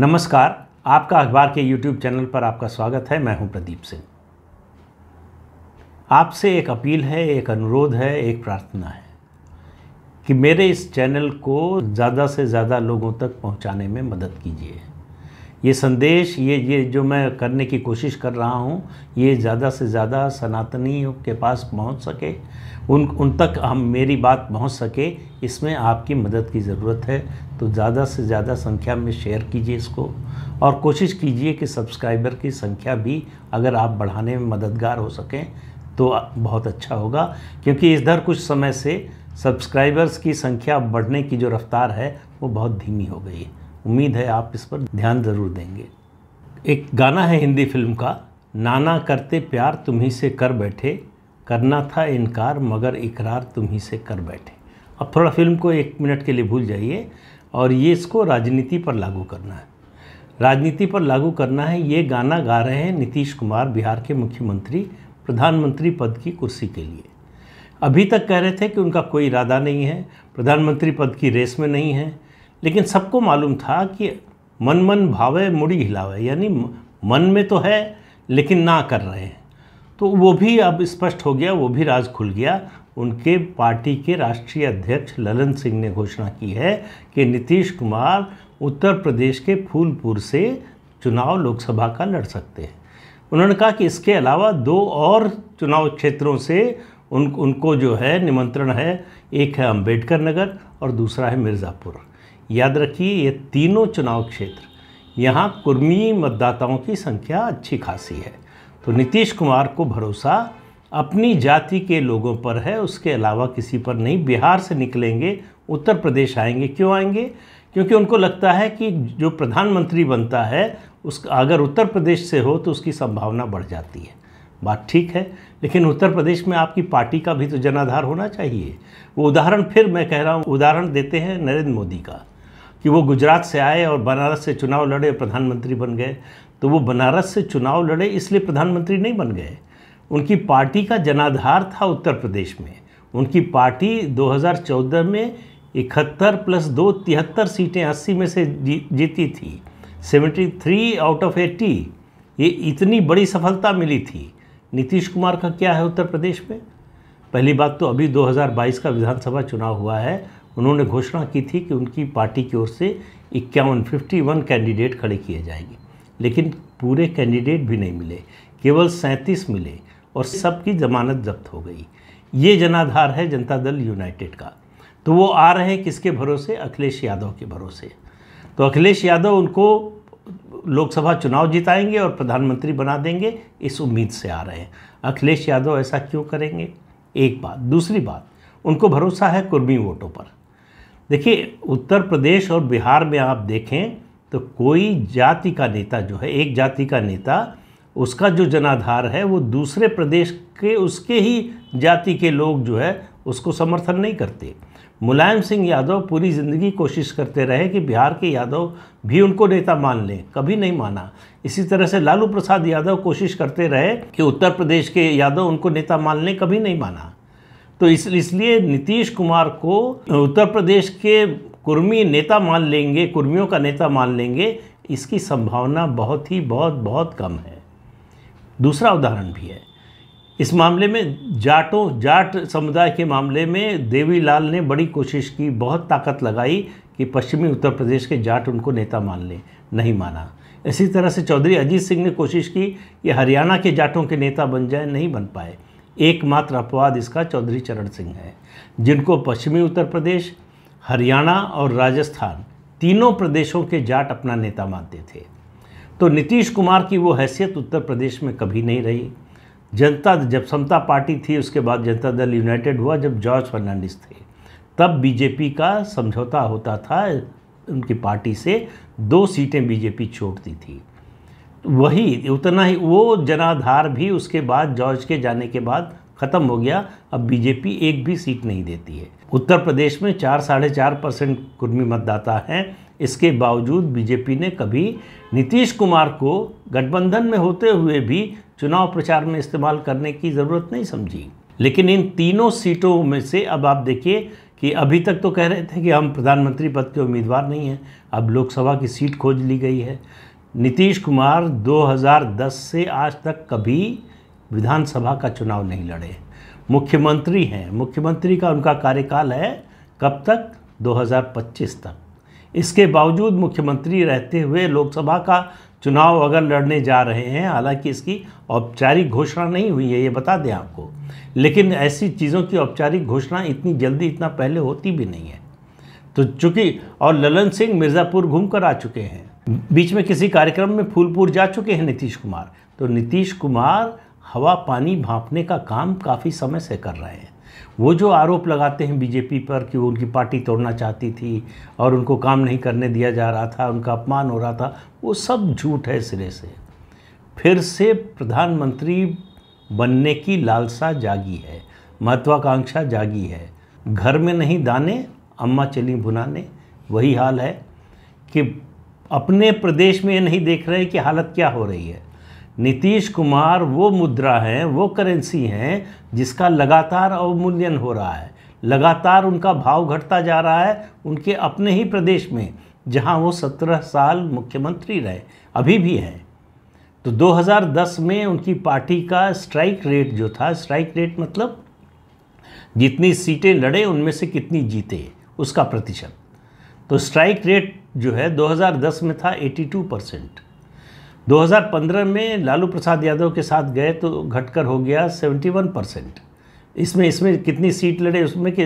नमस्कार आपका अखबार के यूट्यूब चैनल पर आपका स्वागत है मैं हूं प्रदीप सिंह आपसे एक अपील है एक अनुरोध है एक प्रार्थना है कि मेरे इस चैनल को ज़्यादा से ज़्यादा लोगों तक पहुंचाने में मदद कीजिए ये संदेश ये ये जो मैं करने की कोशिश कर रहा हूँ ये ज़्यादा से ज़्यादा सनातनियों के पास पहुँच सके उन उन तक हम मेरी बात पहुँच सके इसमें आपकी मदद की ज़रूरत है तो ज़्यादा से ज़्यादा संख्या में शेयर कीजिए इसको और कोशिश कीजिए कि सब्सक्राइबर की संख्या भी अगर आप बढ़ाने में मददगार हो सकें तो बहुत अच्छा होगा क्योंकि इधर कुछ समय से सब्सक्राइबर्स की संख्या बढ़ने की जो रफ्तार है वो बहुत धीमी हो गई है उम्मीद है आप इस पर ध्यान ज़रूर देंगे एक गाना है हिंदी फिल्म का नाना करते प्यार तुम्ही से कर बैठे करना था इनकार मगर इकरार तुम्ही से कर बैठे अब थोड़ा फिल्म को एक मिनट के लिए भूल जाइए और ये इसको राजनीति पर लागू करना है राजनीति पर लागू करना है ये गाना गा रहे हैं नीतीश कुमार बिहार के मुख्यमंत्री प्रधानमंत्री पद की कुर्सी के लिए अभी तक कह रहे थे कि उनका कोई इरादा नहीं है प्रधानमंत्री पद की रेस में नहीं है लेकिन सबको मालूम था कि मन मन भावे मुड़ी हिलावे यानी मन में तो है लेकिन ना कर रहे हैं तो वो भी अब स्पष्ट हो गया वो भी राज खुल गया उनके पार्टी के राष्ट्रीय अध्यक्ष ललन सिंह ने घोषणा की है कि नीतीश कुमार उत्तर प्रदेश के फूलपुर से चुनाव लोकसभा का लड़ सकते हैं उन्होंने कहा कि इसके अलावा दो और चुनाव क्षेत्रों से उन उनको जो है निमंत्रण है एक है अम्बेडकर नगर और दूसरा है मिर्ज़ापुर याद रखिए ये तीनों चुनाव क्षेत्र यहाँ कुर्मी मतदाताओं की संख्या अच्छी खासी है तो नीतीश कुमार को भरोसा अपनी जाति के लोगों पर है उसके अलावा किसी पर नहीं बिहार से निकलेंगे उत्तर प्रदेश आएंगे क्यों आएंगे क्योंकि उनको लगता है कि जो प्रधानमंत्री बनता है उस अगर उत्तर प्रदेश से हो तो उसकी संभावना बढ़ जाती है बात ठीक है लेकिन उत्तर प्रदेश में आपकी पार्टी का भी तो जनाधार होना चाहिए वो उदाहरण फिर मैं कह रहा हूँ उदाहरण देते हैं नरेंद्र मोदी का कि वो गुजरात से आए और बनारस से चुनाव लड़े प्रधानमंत्री बन गए तो वो बनारस से चुनाव लड़े इसलिए प्रधानमंत्री नहीं बन गए उनकी पार्टी का जनाधार था उत्तर प्रदेश में उनकी पार्टी 2014 में इकहत्तर प्लस दो तिहत्तर सीटें अस्सी में से जी, जीती थी 73 आउट ऑफ 80 ये इतनी बड़ी सफलता मिली थी नीतीश कुमार का क्या है उत्तर प्रदेश में पहली बात तो अभी 2022 का विधानसभा चुनाव हुआ है उन्होंने घोषणा की थी कि उनकी पार्टी की ओर से इक्यावन फिफ्टी वन कैंडिडेट खड़े किए जाएंगे लेकिन पूरे कैंडिडेट भी नहीं मिले केवल सैंतीस मिले और सबकी जमानत जब्त हो गई ये जनाधार है जनता दल यूनाइटेड का तो वो आ रहे हैं किसके भरोसे अखिलेश यादव के भरोसे तो अखिलेश यादव उनको लोकसभा चुनाव जिताएंगे और प्रधानमंत्री बना देंगे इस उम्मीद से आ रहे हैं अखिलेश यादव ऐसा क्यों करेंगे एक बात दूसरी बात उनको भरोसा है कुर्मी वोटों पर देखिए उत्तर प्रदेश और बिहार में आप देखें तो कोई जाति का नेता जो है एक जाति का नेता उसका जो जनाधार है वो दूसरे प्रदेश के उसके ही जाति के लोग जो है उसको समर्थन नहीं करते मुलायम सिंह यादव पूरी ज़िंदगी कोशिश करते रहे कि बिहार के यादव भी उनको नेता मान लें कभी नहीं माना इसी तरह से लालू प्रसाद यादव कोशिश करते रहे कि उत्तर प्रदेश के यादव उनको नेता मान लें कभी नहीं माना तो इस इसलिए नीतीश कुमार को उत्तर प्रदेश के कुर्मी नेता मान लेंगे कुर्मियों का नेता मान लेंगे इसकी संभावना बहुत ही बहुत बहुत कम है दूसरा उदाहरण भी है इस मामले में जाटों जाट समुदाय के मामले में देवीलाल ने बड़ी कोशिश की बहुत ताकत लगाई कि पश्चिमी उत्तर प्रदेश के जाट उनको नेता मान लें नहीं माना इसी तरह से चौधरी अजीत सिंह ने कोशिश की कि हरियाणा के जाटों के नेता बन जाए नहीं बन पाए एकमात्र अपवाद इसका चौधरी चरण सिंह है जिनको पश्चिमी उत्तर प्रदेश हरियाणा और राजस्थान तीनों प्रदेशों के जाट अपना नेता मानते थे तो नीतीश कुमार की वो हैसियत उत्तर प्रदेश में कभी नहीं रही जनता जब समता पार्टी थी उसके बाद जनता दल यूनाइटेड हुआ जब जॉर्ज फर्नांडिस थे तब बीजेपी का समझौता होता था उनकी पार्टी से दो सीटें बीजेपी छोड़ती थी वही उतना ही वो जनाधार भी उसके बाद जॉर्ज के जाने के बाद ख़त्म हो गया अब बीजेपी एक भी सीट नहीं देती है उत्तर प्रदेश में चार साढ़े चार परसेंट कुर्मी मतदाता हैं इसके बावजूद बीजेपी ने कभी नीतीश कुमार को गठबंधन में होते हुए भी चुनाव प्रचार में इस्तेमाल करने की ज़रूरत नहीं समझी लेकिन इन तीनों सीटों में से अब आप देखिए कि अभी तक तो कह रहे थे कि हम प्रधानमंत्री पद के उम्मीदवार नहीं हैं अब लोकसभा की सीट खोज ली गई है नीतीश कुमार 2010 से आज तक कभी विधानसभा का चुनाव नहीं लड़े मुख्यमंत्री हैं मुख्यमंत्री का उनका कार्यकाल है कब तक 2025 तक इसके बावजूद मुख्यमंत्री रहते हुए लोकसभा का चुनाव अगर लड़ने जा रहे हैं हालांकि इसकी औपचारिक घोषणा नहीं हुई है ये बता दें आपको लेकिन ऐसी चीज़ों की औपचारिक घोषणा इतनी जल्दी इतना पहले होती भी नहीं है तो चूंकि और ललन सिंह मिर्ज़ापुर घूम कर आ चुके हैं बीच में किसी कार्यक्रम में फूलपुर जा चुके हैं नीतीश कुमार तो नीतीश कुमार हवा पानी भापने का काम काफ़ी समय से कर रहे हैं वो जो आरोप लगाते हैं बीजेपी पर कि वो उनकी पार्टी तोड़ना चाहती थी और उनको काम नहीं करने दिया जा रहा था उनका अपमान हो रहा था वो सब झूठ है सिरे से फिर से प्रधानमंत्री बनने की लालसा जागी है महत्वाकांक्षा जागी है घर में नहीं दाने अम्मा चली भुनाने वही हाल है कि अपने प्रदेश में ये नहीं देख रहे कि हालत क्या हो रही है नीतीश कुमार वो मुद्रा हैं वो करेंसी हैं जिसका लगातार अवमूल्यन हो रहा है लगातार उनका भाव घटता जा रहा है उनके अपने ही प्रदेश में जहां वो सत्रह साल मुख्यमंत्री रहे अभी भी हैं तो 2010 में उनकी पार्टी का स्ट्राइक रेट जो था स्ट्राइक रेट मतलब जितनी सीटें लड़े उनमें से कितनी जीते उसका प्रतिशत तो स्ट्राइक रेट जो है 2010 में था 82 परसेंट 2015 में लालू प्रसाद यादव के साथ गए तो घटकर हो गया 71 परसेंट इसमें इसमें कितनी सीट लड़े उसमें कि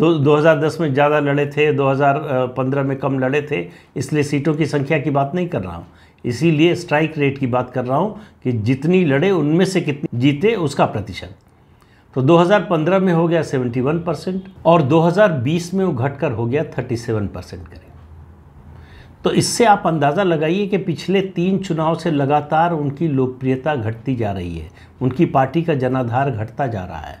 दो 2010 में ज़्यादा लड़े थे 2015 में कम लड़े थे इसलिए सीटों की संख्या की बात नहीं कर रहा हूँ इसीलिए स्ट्राइक रेट की बात कर रहा हूँ कि जितनी लड़े उनमें से कितनी जीते उसका प्रतिशत तो 2015 में हो गया 71 परसेंट और 2020 में वो घटकर हो गया 37 परसेंट करें तो इससे आप अंदाज़ा लगाइए कि पिछले तीन चुनाव से लगातार उनकी लोकप्रियता घटती जा रही है उनकी पार्टी का जनाधार घटता जा रहा है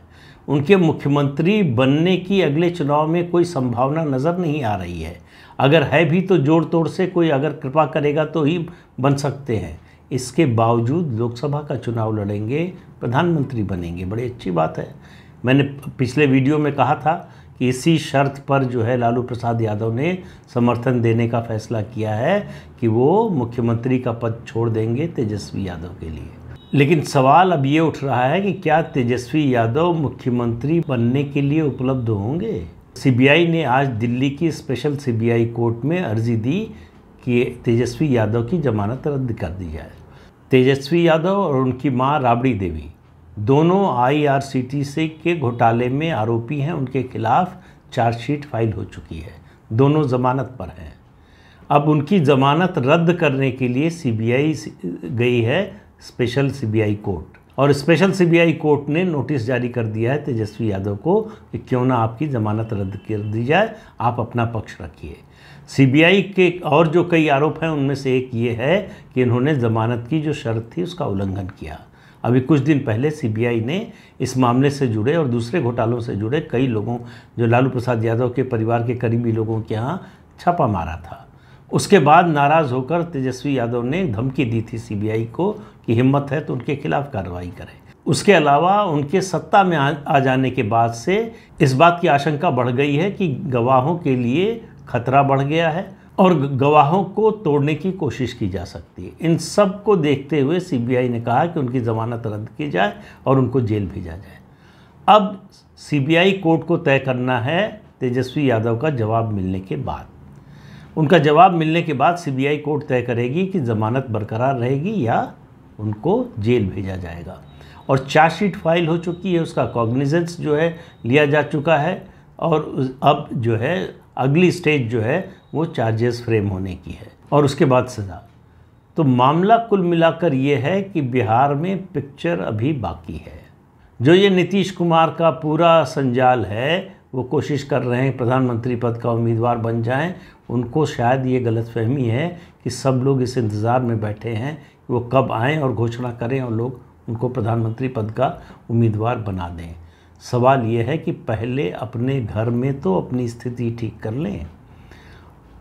उनके मुख्यमंत्री बनने की अगले चुनाव में कोई संभावना नज़र नहीं आ रही है अगर है भी तो जोड़ तोड़ से कोई अगर कृपा करेगा तो ही बन सकते हैं इसके बावजूद लोकसभा का चुनाव लड़ेंगे प्रधानमंत्री बनेंगे बड़ी अच्छी बात है मैंने पिछले वीडियो में कहा था इसी शर्त पर जो है लालू प्रसाद यादव ने समर्थन देने का फैसला किया है कि वो मुख्यमंत्री का पद छोड़ देंगे तेजस्वी यादव के लिए लेकिन सवाल अब ये उठ रहा है कि क्या तेजस्वी यादव मुख्यमंत्री बनने के लिए उपलब्ध होंगे सीबीआई ने आज दिल्ली की स्पेशल सीबीआई कोर्ट में अर्जी दी कि तेजस्वी यादव की जमानत रद्द कर दी जाए तेजस्वी यादव और उनकी मां राबड़ी देवी दोनों आईआरसीटीसी के घोटाले में आरोपी हैं उनके खिलाफ चार्जशीट फाइल हो चुकी है दोनों जमानत पर हैं अब उनकी जमानत रद्द करने के लिए सीबीआई गई है स्पेशल सीबीआई कोर्ट और स्पेशल सीबीआई कोर्ट ने नोटिस जारी कर दिया है तेजस्वी यादव को कि क्यों ना आपकी ज़मानत रद्द कर दी जाए आप अपना पक्ष रखिए सीबीआई के और जो कई आरोप हैं उनमें से एक ये है कि इन्होंने ज़मानत की जो शर्त थी उसका उल्लंघन किया अभी कुछ दिन पहले सीबीआई ने इस मामले से जुड़े और दूसरे घोटालों से जुड़े कई लोगों जो लालू प्रसाद यादव के परिवार के करीबी लोगों के यहाँ छापा मारा था उसके बाद नाराज़ होकर तेजस्वी यादव ने धमकी दी थी सीबीआई को कि हिम्मत है तो उनके खिलाफ कार्रवाई करें उसके अलावा उनके सत्ता में आ जाने के बाद से इस बात की आशंका बढ़ गई है कि गवाहों के लिए खतरा बढ़ गया है और गवाहों को तोड़ने की कोशिश की जा सकती है इन सब को देखते हुए सीबीआई ने कहा कि उनकी ज़मानत रद्द की जाए और उनको जेल भेजा जाए अब सीबीआई कोर्ट को तय करना है तेजस्वी यादव का जवाब मिलने के बाद उनका जवाब मिलने के बाद सीबीआई कोर्ट तय करेगी कि ज़मानत बरकरार रहेगी या उनको जेल भेजा जाएगा और चार्जशीट फाइल हो चुकी है उसका कॉग्निजेंस जो है लिया जा चुका है और अब जो है अगली स्टेज जो है वो चार्जेस फ्रेम होने की है और उसके बाद सज़ा तो मामला कुल मिलाकर ये है कि बिहार में पिक्चर अभी बाकी है जो ये नीतीश कुमार का पूरा संजाल है वो कोशिश कर रहे हैं प्रधानमंत्री पद का उम्मीदवार बन जाएं उनको शायद ये गलतफहमी है कि सब लोग इस इंतज़ार में बैठे हैं कि वो कब आएँ और घोषणा करें और लोग उनको प्रधानमंत्री पद का उम्मीदवार बना दें सवाल यह है कि पहले अपने घर में तो अपनी स्थिति ठीक कर लें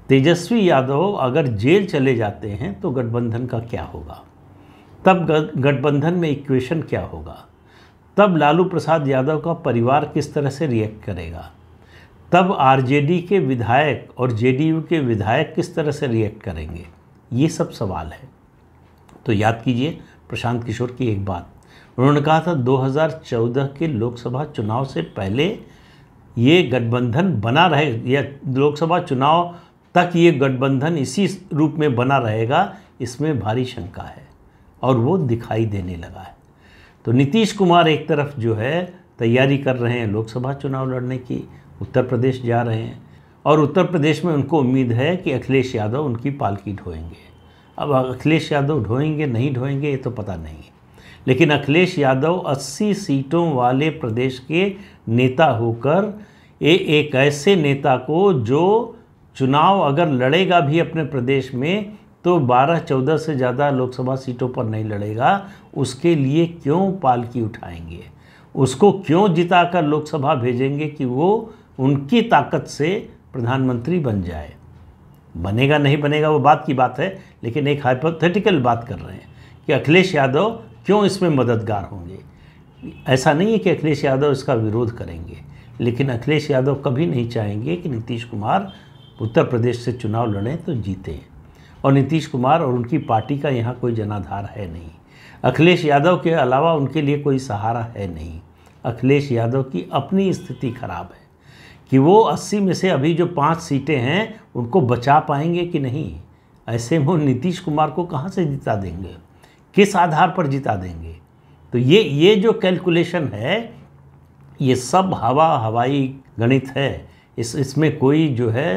तेजस्वी यादव अगर जेल चले जाते हैं तो गठबंधन का क्या होगा तब गठबंधन में इक्वेशन क्या होगा तब लालू प्रसाद यादव का परिवार किस तरह से रिएक्ट करेगा तब आरजेडी के विधायक और जेडीयू के विधायक किस तरह से रिएक्ट करेंगे ये सब सवाल है तो याद कीजिए प्रशांत किशोर की एक बात उन्होंने कहा था 2014 के लोकसभा चुनाव से पहले ये गठबंधन बना रहे या लोकसभा चुनाव तक ये गठबंधन इसी रूप में बना रहेगा इसमें भारी शंका है और वो दिखाई देने लगा है तो नीतीश कुमार एक तरफ जो है तैयारी कर रहे हैं लोकसभा चुनाव लड़ने की उत्तर प्रदेश जा रहे हैं और उत्तर प्रदेश में उनको उम्मीद है कि अखिलेश यादव उनकी पालकी ढोएंगे अब अखिलेश यादव ढोएंगे नहीं ढोएंगे ये तो पता नहीं लेकिन अखिलेश यादव 80 सीटों वाले प्रदेश के नेता होकर ये एक ऐसे नेता को जो चुनाव अगर लड़ेगा भी अपने प्रदेश में तो 12-14 से ज़्यादा लोकसभा सीटों पर नहीं लड़ेगा उसके लिए क्यों पालकी उठाएंगे उसको क्यों जिताकर लोकसभा भेजेंगे कि वो उनकी ताकत से प्रधानमंत्री बन जाए बनेगा नहीं बनेगा वो बात की बात है लेकिन एक हाइपोथेटिकल बात कर रहे हैं कि अखिलेश यादव क्यों इसमें मददगार होंगे ऐसा नहीं है कि अखिलेश यादव इसका विरोध करेंगे लेकिन अखिलेश यादव कभी नहीं चाहेंगे कि नीतीश कुमार उत्तर प्रदेश से चुनाव लड़ें तो जीते और नीतीश कुमार और उनकी पार्टी का यहाँ कोई जनाधार है नहीं अखिलेश यादव के अलावा उनके लिए कोई सहारा है नहीं अखिलेश यादव की अपनी स्थिति खराब है कि वो 80 में से अभी जो पांच सीटें हैं उनको बचा पाएंगे कि नहीं ऐसे में नीतीश कुमार को कहाँ से जिता देंगे किस आधार पर जिता देंगे तो ये ये जो कैलकुलेशन है ये सब हवा हवाई गणित है इस इसमें कोई जो है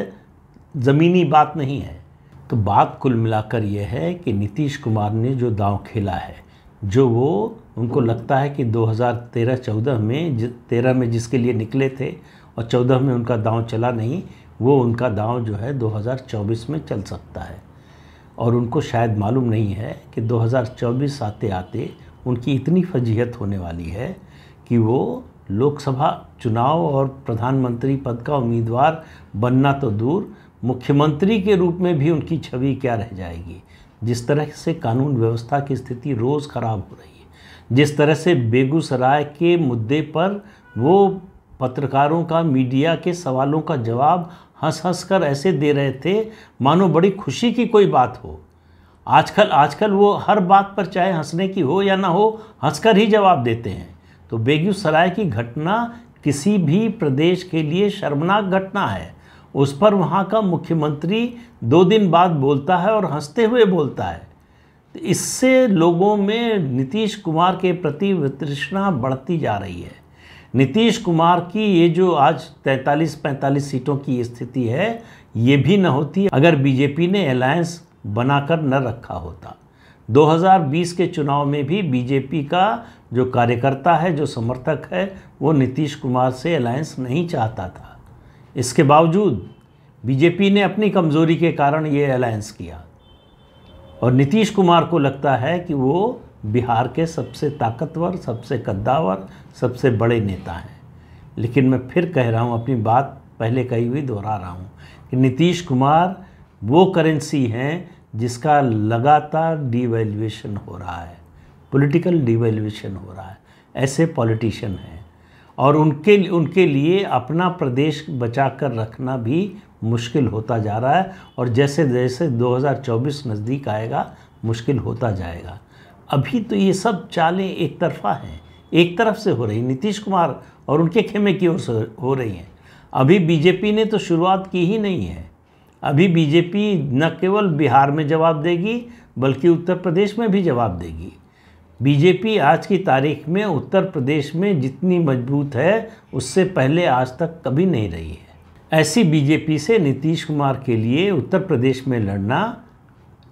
ज़मीनी बात नहीं है तो बात कुल मिलाकर यह है कि नीतीश कुमार ने जो दांव खेला है जो वो उनको लगता है कि 2013-14 में ज, 13 में जिसके लिए निकले थे और 14 में उनका दांव चला नहीं वो उनका दांव जो है 2024 में चल सकता है और उनको शायद मालूम नहीं है कि 2024 आते आते उनकी इतनी फजीहत होने वाली है कि वो लोकसभा चुनाव और प्रधानमंत्री पद का उम्मीदवार बनना तो दूर मुख्यमंत्री के रूप में भी उनकी छवि क्या रह जाएगी जिस तरह से कानून व्यवस्था की स्थिति रोज़ ख़राब हो रही है जिस तरह से बेगूसराय के मुद्दे पर वो पत्रकारों का मीडिया के सवालों का जवाब हंस हंस कर ऐसे दे रहे थे मानो बड़ी खुशी की कोई बात हो आजकल आजकल वो हर बात पर चाहे हंसने की हो या ना हो हंसकर ही जवाब देते हैं तो बेगूसराय की घटना किसी भी प्रदेश के लिए शर्मनाक घटना है उस पर वहाँ का मुख्यमंत्री दो दिन बाद बोलता है और हंसते हुए बोलता है इससे लोगों में नीतीश कुमार के प्रति वितृष्णा बढ़ती जा रही है नीतीश कुमार की ये जो आज 43-45 सीटों की स्थिति है ये भी न होती अगर बीजेपी ने अलायंस बनाकर न रखा होता 2020 के चुनाव में भी बीजेपी का जो कार्यकर्ता है जो समर्थक है वो नीतीश कुमार से अलायंस नहीं चाहता था इसके बावजूद बीजेपी ने अपनी कमज़ोरी के कारण ये अलायंस किया और नीतीश कुमार को लगता है कि वो बिहार के सबसे ताकतवर सबसे कद्दावर सबसे बड़े नेता हैं लेकिन मैं फिर कह रहा हूँ अपनी बात पहले कही हुई दोहरा रहा हूँ कि नीतीश कुमार वो करेंसी हैं जिसका लगातार डिवेल्यूशन हो रहा है पॉलिटिकल डिवेल्यूशन हो रहा है ऐसे पॉलिटिशियन हैं और उनके उनके लिए अपना प्रदेश बचा कर रखना भी मुश्किल होता जा रहा है और जैसे जैसे 2024 नज़दीक आएगा मुश्किल होता जाएगा अभी तो ये सब चालें एक तरफा हैं एक तरफ से हो रही नीतीश कुमार और उनके खेमे की ओर से हो रही हैं अभी बीजेपी ने तो शुरुआत की ही नहीं है अभी बीजेपी न केवल बिहार में जवाब देगी बल्कि उत्तर प्रदेश में भी जवाब देगी बीजेपी आज की तारीख में उत्तर प्रदेश में जितनी मजबूत है उससे पहले आज तक कभी नहीं रही है ऐसी बीजेपी से नीतीश कुमार के लिए उत्तर प्रदेश में लड़ना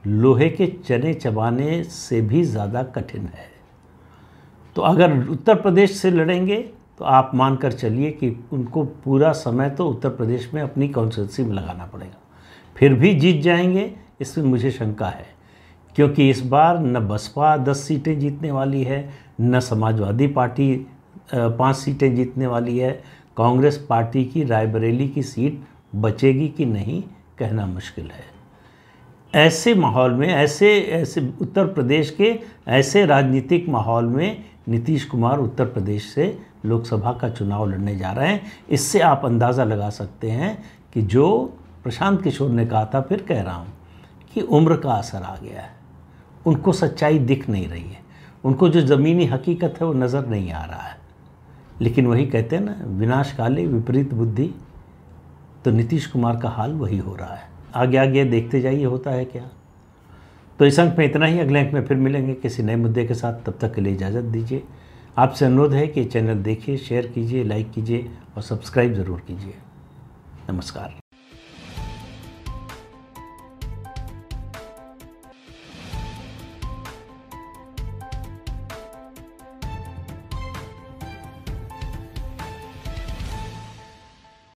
लोहे के चने चबाने से भी ज़्यादा कठिन है तो अगर उत्तर प्रदेश से लड़ेंगे तो आप मान कर चलिए कि उनको पूरा समय तो उत्तर प्रदेश में अपनी कॉन्स्टिट्यूंसी में लगाना पड़ेगा फिर भी जीत जाएंगे इसमें मुझे शंका है क्योंकि इस बार न बसपा दस सीटें जीतने वाली है न समाजवादी पार्टी पाँच सीटें जीतने वाली है कांग्रेस पार्टी की रायबरेली की सीट बचेगी कि नहीं कहना मुश्किल है ऐसे माहौल में ऐसे ऐसे उत्तर प्रदेश के ऐसे राजनीतिक माहौल में नीतीश कुमार उत्तर प्रदेश से लोकसभा का चुनाव लड़ने जा रहे हैं इससे आप अंदाज़ा लगा सकते हैं कि जो प्रशांत किशोर ने कहा था फिर कह रहा हूँ कि उम्र का असर आ गया है उनको सच्चाई दिख नहीं रही है उनको जो ज़मीनी हकीकत है वो नज़र नहीं आ रहा है लेकिन वही कहते हैं ना विनाशकाली विपरीत बुद्धि तो नीतीश कुमार का हाल वही हो रहा है आगे आगे देखते जाइए होता है क्या तो इस अंक में इतना ही अगले अंक में फिर मिलेंगे किसी नए मुद्दे के साथ तब तक के लिए इजाज़त दीजिए आपसे अनुरोध है कि चैनल देखिए शेयर कीजिए लाइक कीजिए और सब्सक्राइब ज़रूर कीजिए नमस्कार